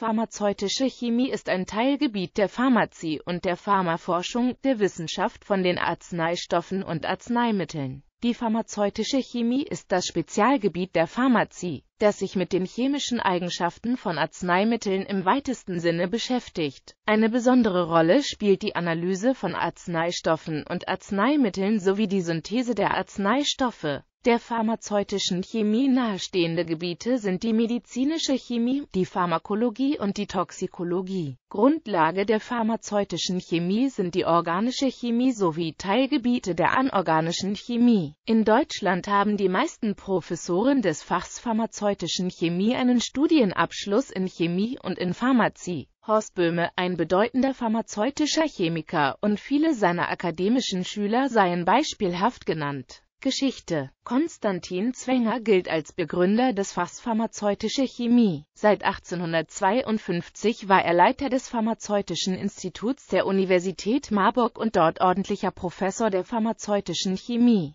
Pharmazeutische Chemie ist ein Teilgebiet der Pharmazie und der Pharmaforschung, der Wissenschaft von den Arzneistoffen und Arzneimitteln. Die pharmazeutische Chemie ist das Spezialgebiet der Pharmazie, das sich mit den chemischen Eigenschaften von Arzneimitteln im weitesten Sinne beschäftigt. Eine besondere Rolle spielt die Analyse von Arzneistoffen und Arzneimitteln sowie die Synthese der Arzneistoffe der pharmazeutischen Chemie nahestehende Gebiete sind die medizinische Chemie, die Pharmakologie und die Toxikologie. Grundlage der pharmazeutischen Chemie sind die organische Chemie sowie Teilgebiete der anorganischen Chemie. In Deutschland haben die meisten Professoren des Fachs pharmazeutischen Chemie einen Studienabschluss in Chemie und in Pharmazie. Horst Böhme, ein bedeutender pharmazeutischer Chemiker und viele seiner akademischen Schüler seien beispielhaft genannt. Geschichte Konstantin Zwenger gilt als Begründer des Fachs Pharmazeutische Chemie. Seit 1852 war er Leiter des Pharmazeutischen Instituts der Universität Marburg und dort ordentlicher Professor der pharmazeutischen Chemie.